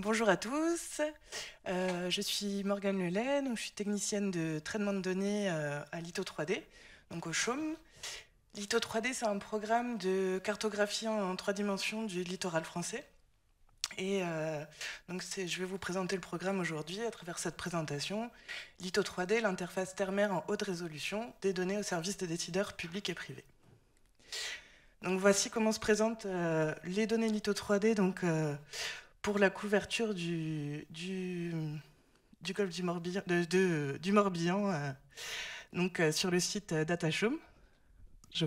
bonjour à tous. Euh, je suis Morgane Lelaine, je suis technicienne de traitement de données euh, à lito 3D, donc au Chaume. lito 3D, c'est un programme de cartographie en, trois dimensions du littoral français. Et euh, donc, je vais vous présenter le programme aujourd'hui à travers cette présentation. lito 3D, l'interface terre en haute résolution des données au service des décideurs publics et privés. Donc voici comment se présentent les données lito 3D. Donc, pour la couverture du, du, du golfe du Morbihan, euh, donc, euh, sur le site euh, Datachome. Je...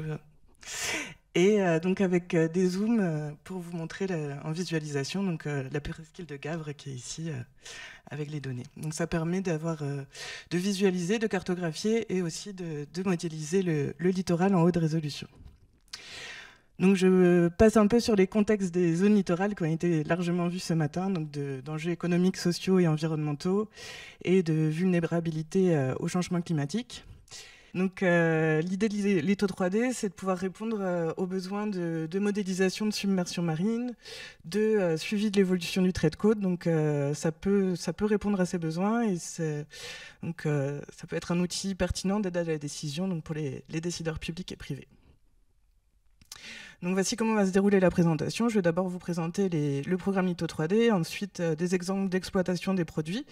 Et donc avec des zooms pour vous montrer en visualisation donc, la presqu'île de Gavre qui est ici avec les données. Donc ça permet d'avoir, de visualiser, de cartographier et aussi de, modéliser le littoral en haute résolution. Donc je passe un peu sur les contextes des zones littorales qui ont été largement vues ce matin, donc d'enjeux économiques, sociaux et environnementaux, et de vulnérabilité euh, au changement climatique. Donc euh, l'idée de l'ITO 3D, c'est de pouvoir répondre euh, aux besoins de, modélisation de submersion marine, de suivi de l'évolution du trait de côte. Donc ça peut ça peut répondre à ces besoins et donc ça peut être un outil pertinent d'aide à la décision donc pour les décideurs publics et privés. Donc voici comment va se dérouler la présentation. Je vais d'abord vous présenter le programme Ito 3D, ensuite euh, des exemples d'exploitation des produits.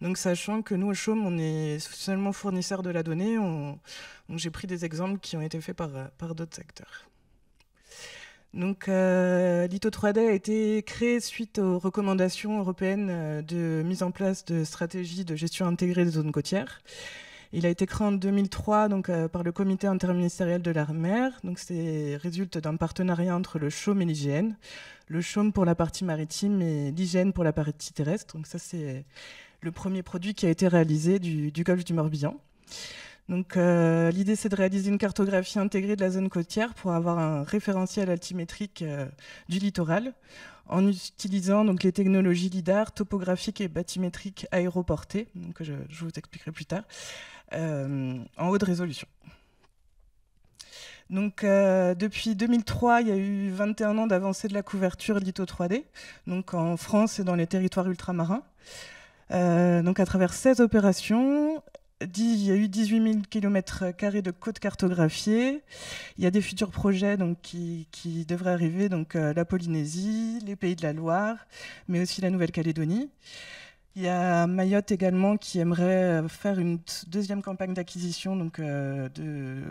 Donc sachant que nous au Chaume, on est seulement fournisseur de la donnée, j'ai pris des exemples qui ont été faits par, euh, d'autres acteurs. Donc, euh, l'ITO 3D a été créé suite aux recommandations européennes de mise en place de stratégies de gestion intégrée des zones côtières. Il a été créé en 2003 donc, euh, par le comité interministériel de la mer. Donc, c'est résulte d'un partenariat entre le Chaume et l'IGN. Le chaume pour la partie maritime et l'IGN pour la partie terrestre. Donc, ça, c'est le premier produit qui a été réalisé du, golfe du Morbihan. Donc, euh, l'idée, c'est de réaliser une cartographie intégrée de la zone côtière pour avoir un référentiel altimétrique euh, du littoral en utilisant donc, les technologies LIDAR, topographiques et bathymétriques aéroportées, que je, vous expliquerai plus tard, euh, en haute résolution. Donc, euh, depuis 2003, il y a eu 21 ans d'avancée de la couverture litho 3D, donc en France et dans les territoires ultramarins. Euh, donc, à travers 16 opérations, il y a eu 18 000 km de côtes cartographiées. Il y a des futurs projets donc, qui, devraient arriver, donc la Polynésie, les Pays de la Loire, mais aussi la Nouvelle-Calédonie. Il y a Mayotte également qui aimerait euh, faire une deuxième campagne d'acquisition euh, de,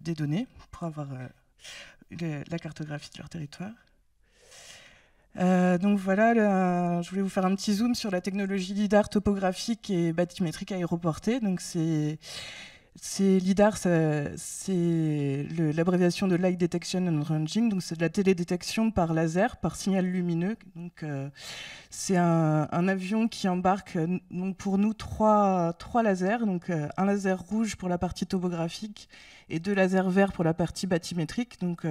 des données pour avoir euh, la cartographie de leur territoire. donc voilà, je voulais vous faire un petit zoom sur la technologie LIDAR topographique et bathymétrique aéroportée. Donc c'est LIDAR, c'est l'abréviation de Light Detection and Ranging, donc c'est de la télédétection par laser, par signal lumineux. Donc euh, c'est un, avion qui embarque euh, pour nous trois, lasers, donc euh, un laser rouge pour la partie topographique et deux lasers verts pour la partie bathymétrique. Donc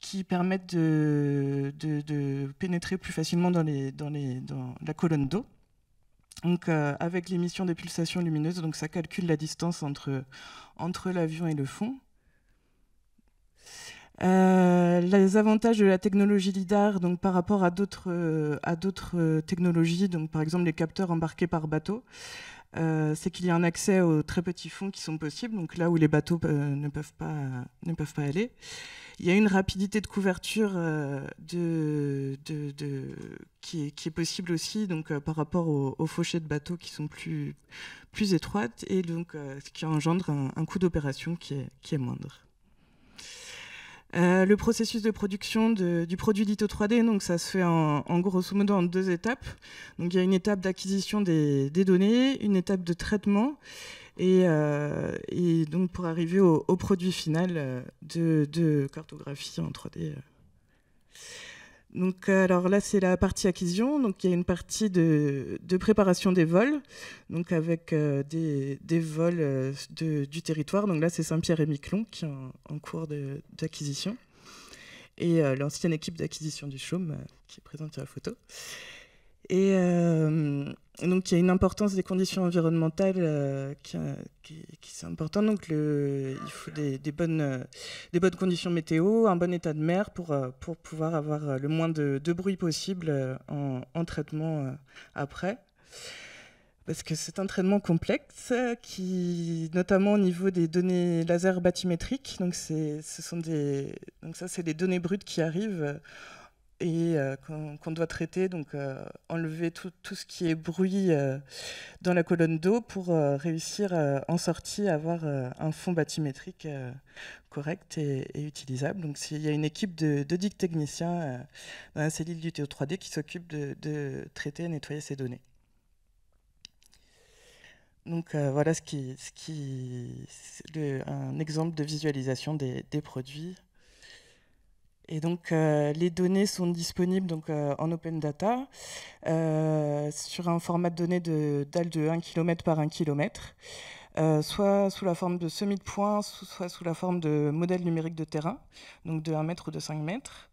qui permettent de, pénétrer plus facilement dans, les, dans la colonne d'eau. Euh, avec l'émission des pulsations lumineuses, donc ça calcule la distance entre, l'avion et le fond. Euh, les avantages de la technologie LIDAR donc, par rapport à d'autres technologies, donc, par exemple les capteurs embarqués par bateau, euh, c'est qu'il y a un accès aux très petits fonds qui sont possibles, donc là où les bateaux euh, ne, peuvent pas, ne peuvent pas aller. Il y a une rapidité de couverture euh, qui, est, possible aussi donc, par rapport aux, aux, fauchés de bateaux qui sont plus, plus étroites, et donc, ce qui engendre un, coût d'opération qui est moindre. Euh, le processus de production du produit dito 3D, donc ça se fait en, grosso modo en deux étapes. Donc il y a une étape d'acquisition des, données, une étape de traitement, et, euh, donc pour arriver au, produit final euh, de, cartographie en 3D donc, euh, alors là, c'est la partie acquisition. Donc, il y a une partie de, préparation des vols, donc avec euh, des, vols euh, du territoire. Donc là, c'est Saint-Pierre et Miquelon qui est en, cours d'acquisition. Et l'ancienne équipe d'acquisition du Chaume qui est présente sur la photo. Euh, et, donc il y a une importance des conditions environnementales euh, qui, qui, importante. sont Donc le, il faut des, bonnes, euh, des bonnes conditions météo, un bon état de mer pour, pour pouvoir avoir le moins de, bruit possible en, traitement après parce que c'est un traitement complexe qui, notamment au niveau des données laser bathymétriques, donc, ce sont des, donc ça c'est des données brutes qui arrivent et euh, qu'on doit traiter, donc euh, enlever tout, tout, ce qui est bruit euh, dans la colonne d'eau pour réussir en sortie à avoir un fond bathymétrique correct et, utilisable. Donc il y a une équipe de, de dix techniciens dans la cellule du TO3D qui s'occupe de, traiter et nettoyer ces données. Donc voilà ce qui, ce qui un exemple de visualisation des, des produits. Et donc, euh, les données sont disponibles donc, euh, en open data euh, sur un format de données de dalle de 1 km par 1 km. Euh, soit sous la forme de semi de points, soit sous la forme de modèles numériques de terrain, donc de 1 mètre ou de 5 mètres.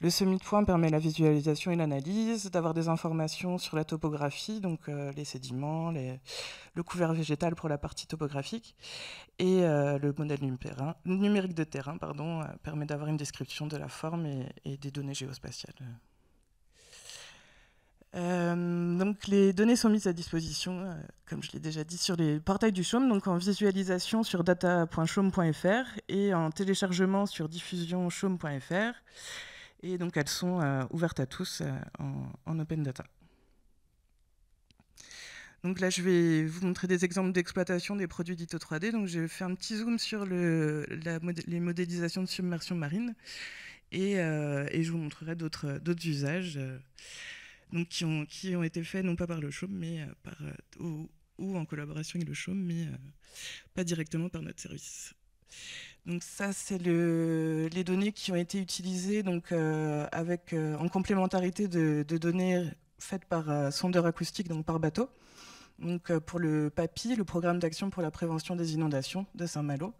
Le semi de point permet la visualisation et l'analyse, d'avoir des informations sur la topographie, donc euh, les sédiments, le couvert végétal pour la partie topographique, et euh, le modèle numérique de terrain permet d'avoir une description de la forme et des données géospatiales. Euh, donc les données sont mises à disposition, euh, comme je l'ai déjà dit, sur les portails du Chaume, donc en visualisation sur data.chaume.fr et en téléchargement sur diffusionchaume.fr. Et donc elles sont euh, ouvertes à tous en, open data. Donc là, je vais vous montrer des exemples d'exploitation des produits dits 3D. Donc vais faire un petit zoom sur les modélisations de submersion marine et je vous montrerai d'autres usages donc qui ont, qui ont été faits non pas par le chaume, mais euh, par, euh, ou, en collaboration avec le chaume, mais euh, pas directement par notre service. Donc ça, c'est le, les données qui ont été utilisées donc, avec, en complémentarité de, données faites par sondeur acoustique, donc par bateau. Donc pour le PAPI, le programme d'action pour la prévention des inondations de Saint-Malo,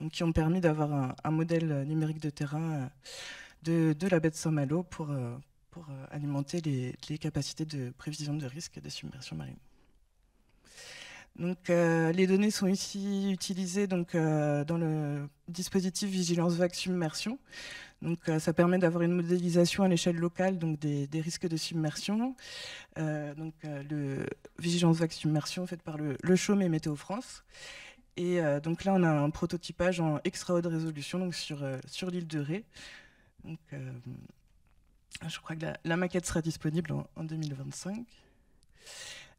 donc, qui ont permis d'avoir un, un modèle numérique de terrain de, de, la baie de Saint-Malo pour, euh, alimenter les, capacités de prévision de risque des submersion marines. Donc, euh, les données sont ici utilisées donc, euh, dans le dispositif vigilance vague submersion. Donc, ça permet d'avoir une modélisation à l'échelle locale donc des, risques de submersion. donc, le vigilance vague submersion faite par le, le et Météo France. Et donc là, on a un prototypage en extra haute résolution donc sur, sur l'île de Ré. Je crois que la, maquette sera disponible en, 2025.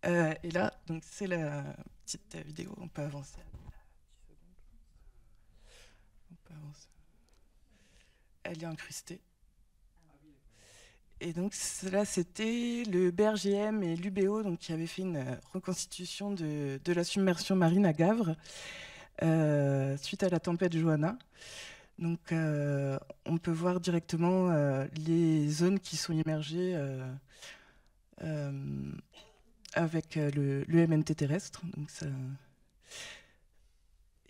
Euh, et là, c'est la petite euh, vidéo. On peut avancer. Elle est incrustée. Et donc là, c'était le BRGM et l'UBO qui avaient fait une euh, reconstitution de, la submersion marine à Gavre suite à la tempête Johanna. Donc, euh, on peut voir directement euh, les zones qui sont émergées euh, avec le, terrestre.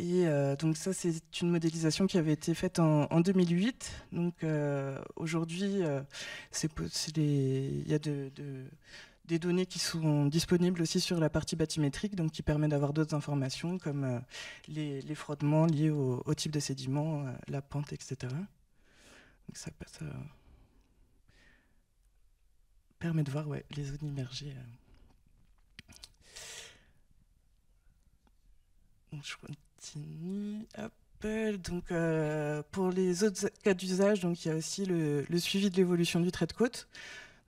Et donc ça, c'est une modélisation qui avait été faite en, 2008. Donc aujourd'hui, il y a deux de, des données qui sont disponibles aussi sur la partie bathymétrique, donc qui permet d'avoir d'autres informations comme euh, les, frottements liés au, type de sédiments, euh, la pente, etc. ça, permet de voir les zones immergées. Euh. je continue. pour les autres cas d'usage, il y a aussi le suivi de l'évolution du trait de côte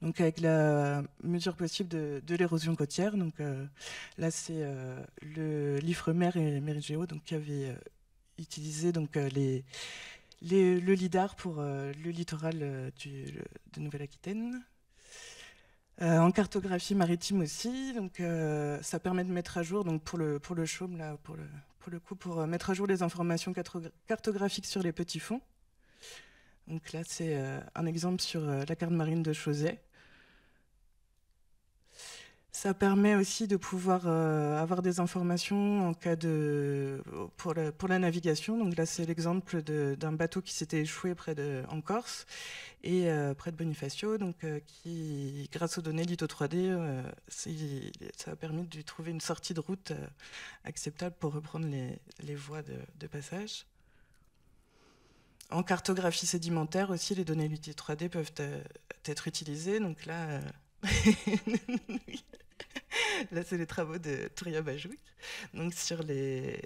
donc avec la mesure possible de, l'érosion côtière. Donc euh, là, c'est euh, le le l'Ifremer et Mérigéo donc, qui avaient euh, utilisé donc, les, le LIDAR pour le littoral de Nouvelle-Aquitaine. en cartographie maritime aussi, donc ça permet de mettre à jour, donc pour le pour le chaume là, pour le pour le coup, pour mettre à jour les informations cartographiques sur les petits fonds. Donc là, c'est un exemple sur la carte marine de Chauzet. Ça permet aussi de pouvoir euh, avoir des informations en cas de pour la, navigation. Donc là, c'est l'exemple d'un bateau qui s'était échoué près de en Corse et euh, près de Bonifacio. Donc, euh, qui grâce aux données Lito 3D, ça a permis de trouver une sortie de route acceptable pour reprendre les, voies de, passage. En cartographie sédimentaire aussi, les données Lito 3D peuvent être utilisées. Donc là. Là, c'est les travaux de Touria Bajouk donc sur les,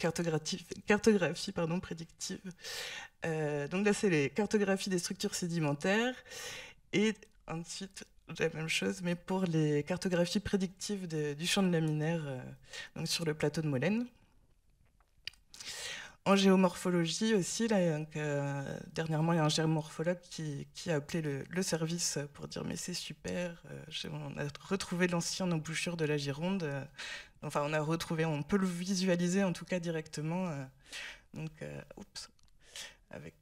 cartographies, pardon, prédictives. Euh, donc là, c'est les cartographies des structures sédimentaires. Et ensuite, la même chose, mais pour les cartographies prédictives du champ de laminaire, euh, donc sur le plateau de Molène en géomorphologie aussi, là, dernièrement, il y a un géomorphologue qui, a appelé le, service pour dire mais c'est super, euh, on a retrouvé l'ancienne embouchure de la Gironde. Euh, enfin, on a retrouvé, on peut le visualiser en tout cas directement. Euh, donc, avec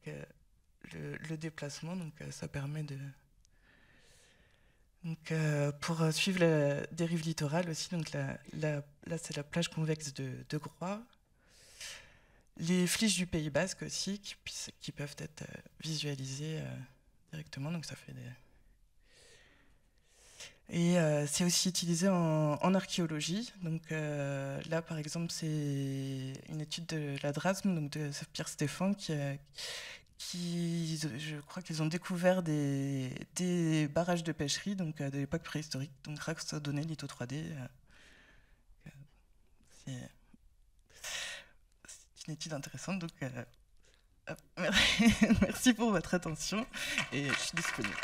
le, déplacement, donc ça permet de. Donc, pour suivre la dérive littorale aussi, donc là, c'est la plage convexe de, de Groix les fliches du Pays Basque aussi, qui, peuvent être euh, visualisées euh, directement. Donc ça fait des... Et euh, c'est aussi utilisé en, archéologie. Donc là, par exemple, c'est une étude de la Drasme, donc de Pierre Stéphane, qui, qui, je crois qu'ils ont découvert des, barrages de pêcherie, donc de l'époque préhistorique, donc grâce aux données litho 3D une étude intéressante. Donc, euh, merci pour votre attention et je suis disponible.